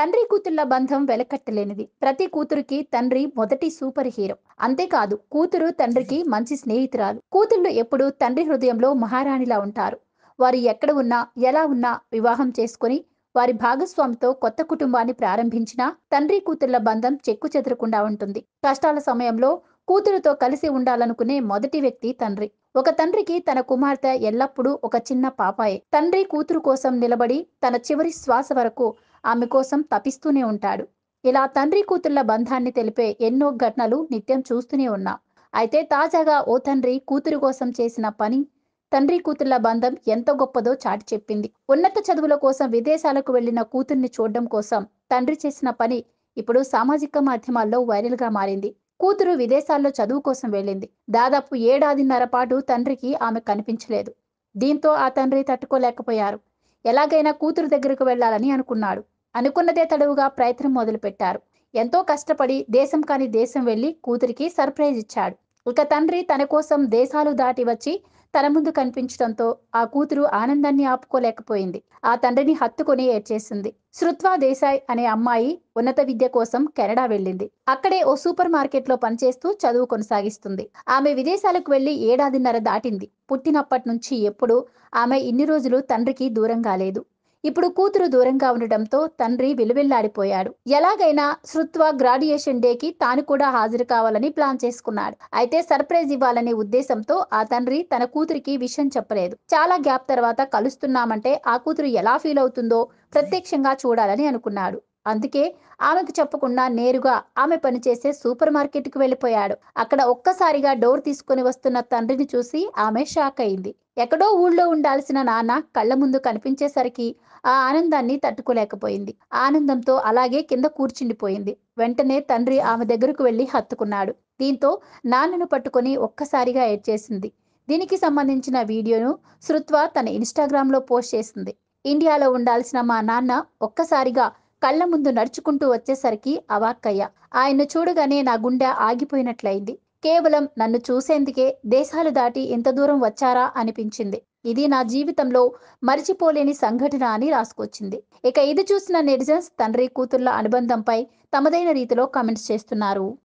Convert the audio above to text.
తండ్రి కూతుళ్ల బంధం వెలకట్టలేనిది ప్రతి కూతురికి తండ్రి మొదటి సూపర్ హీరో అంతేకాదు కూతురు తండ్రికి మంచి స్నేహితురాలు కూతుళ్ళు ఎప్పుడు తండ్రి హృదయంలో మహారాణిలా ఉంటారు వారు ఎక్కడ ఉన్నా ఎలా ఉన్నా వివాహం చేసుకుని వారి భాగస్వామితో కొత్త కుటుంబాన్ని ప్రారంభించినా తండ్రి కూతుళ్ల బంధం చెక్కు చెదరకుండా ఉంటుంది కష్టాల సమయంలో కూతురుతో కలిసి ఉండాలనుకునే మొదటి వ్యక్తి తండ్రి ఒక తండ్రికి తన కుమార్తె ఎల్లప్పుడూ ఒక చిన్న పాపాయే తండ్రి కూతురు కోసం నిలబడి తన చివరి శ్వాస వరకు ఆమె కోసం తపిస్తూనే ఉంటాడు ఇలా తండ్రి కూతుర్ల బంధాన్ని తెలిపే ఎన్నో ఘటనలు నిత్యం చూస్తూనే ఉన్నాం అయితే తాజాగా ఓ తండ్రి కూతురు కోసం చేసిన పని తండ్రి కూతుర్ల బంధం ఎంత గొప్పదో చాటి చెప్పింది ఉన్నత చదువుల కోసం విదేశాలకు వెళ్లిన కూతుర్ని చూడడం కోసం తండ్రి చేసిన పని ఇప్పుడు సామాజిక మాధ్యమాల్లో వైరల్ గా మారింది కూతురు విదేశాల్లో చదువు కోసం వెళ్ళింది దాదాపు ఏడాదిన్నర పాటు తండ్రికి ఆమె కనిపించలేదు దీంతో ఆ తండ్రి తట్టుకోలేకపోయారు ఎలాగైనా కూతురు దగ్గరకు వెళ్లాలని అనుకున్నాడు అనుకున్నదే తడవుగా ప్రయత్నం మొదలుపెట్టారు ఎంతో కష్టపడి దేశం కాని దేశం వెళ్ళి కూతురికి సర్ప్రైజ్ ఇచ్చాడు ఇక తండ్రి తన కోసం దేశాలు దాటి వచ్చి తన ముందు కనిపించడంతో ఆ కూతురు ఆనందాన్ని ఆపుకోలేకపోయింది ఆ తండ్రిని హత్తుకొని ఏడ్చేసింది శృత్వా దేశాయ్ అనే అమ్మాయి ఉన్నత విద్య కోసం కెనడా వెళ్ళింది అక్కడే ఓ సూపర్ మార్కెట్లో పనిచేస్తూ చదువు కొనసాగిస్తుంది ఆమె విదేశాలకు వెళ్లి ఏడాదిన్నర దాటింది పుట్టినప్పటి నుంచి ఎప్పుడూ ఆమె ఇన్ని రోజులు తండ్రికి దూరం కాలేదు ఇప్పుడు కూతురు దూరంగా ఉండటంతో తండ్రి విలువెల్లాడిపోయాడు ఎలాగైనా శృత్వ గ్రాడ్యుయేషన్ డేకి తాను కూడా హాజరు కావాలని ప్లాన్ చేసుకున్నాడు అయితే సర్ప్రైజ్ ఇవ్వాలనే ఉద్దేశంతో ఆ తండ్రి తన కూతురికి విషయం చెప్పలేదు చాలా గ్యాప్ తర్వాత కలుస్తున్నామంటే ఆ కూతురు ఎలా ఫీల్ అవుతుందో ప్రత్యక్షంగా చూడాలని అనుకున్నాడు అందుకే ఆమెకు చెప్పకుండా నేరుగా ఆమె పనిచేసే సూపర్ మార్కెట్ కు వెళ్ళిపోయాడు అక్కడ ఒక్కసారిగా డోర్ తీసుకుని వస్తున్న తండ్రిని చూసి ఆమె షాక్ అయింది ఎక్కడో ఊళ్ళో ఉండాల్సిన నాన్న కళ్ళ ముందు కనిపించేసరికి ఆ ఆనందాన్ని తట్టుకోలేకపోయింది ఆనందంతో అలాగే కింద కూర్చుండిపోయింది వెంటనే తండ్రి ఆమె దగ్గరకు వెళ్ళి హత్తుకున్నాడు దీంతో నాన్నను పట్టుకొని ఒక్కసారిగా ఏడ్చేసింది దీనికి సంబంధించిన వీడియోను శృత్వ తన ఇన్స్టాగ్రామ్లో పోస్ట్ చేసింది ఇండియాలో ఉండాల్సిన మా నాన్న ఒక్కసారిగా కళ్ళ ముందు నడుచుకుంటూ వచ్చేసరికి అవాక్కయ్య ఆయన్ను చూడగానే నా గుండె ఆగిపోయినట్లయింది కేవలం నన్ను చూసేందుకే దేశాలు దాటి ఎంత దూరం వచ్చారా అనిపించింది ఇది నా జీవితంలో మరిచిపోలేని సంఘటన అని రాసుకొచ్చింది ఇక ఇది చూసిన నెటిజన్స్ తండ్రి కూతుర్ల అనుబంధంపై తమదైన రీతిలో కమెంట్స్ చేస్తున్నారు